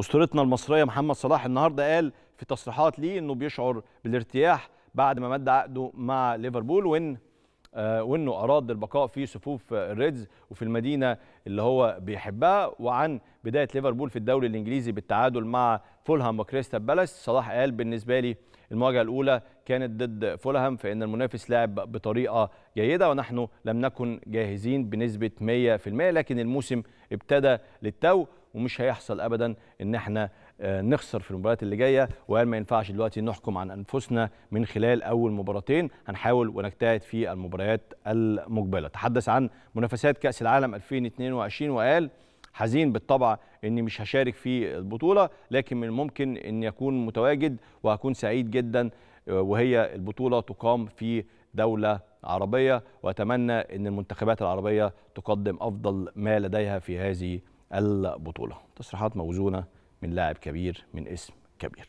اسطورتنا المصريه محمد صلاح النهارده قال في تصريحات ليه انه بيشعر بالارتياح بعد ما مد عقده مع ليفربول وان آه، وانه اراد البقاء في صفوف الريدز وفي المدينه اللي هو بيحبها وعن بدايه ليفربول في الدوري الانجليزي بالتعادل مع فولهام وكريستال بالاس صلاح قال بالنسبه لي المواجهه الاولى كانت ضد فولهام فان المنافس لعب بطريقه جيده ونحن لم نكن جاهزين بنسبه 100% لكن الموسم ابتدى للتو ومش هيحصل ابدا ان احنا آه، نخسر في المباريات اللي جايه وقال ما ينفعش دلوقتي نحكم عن انفسنا من خلال اول مباراتين هنحاول ونجتهد في المباريات المقبله تحدث عن منافسات كاس العالم 2022 وقال حزين بالطبع اني مش هشارك في البطوله لكن من الممكن ان يكون متواجد وهكون سعيد جدا آه، وهي البطوله تقام في دوله عربيه واتمنى ان المنتخبات العربيه تقدم افضل ما لديها في هذه البطوله تصريحات موزونه من لاعب كبير من اسم كبير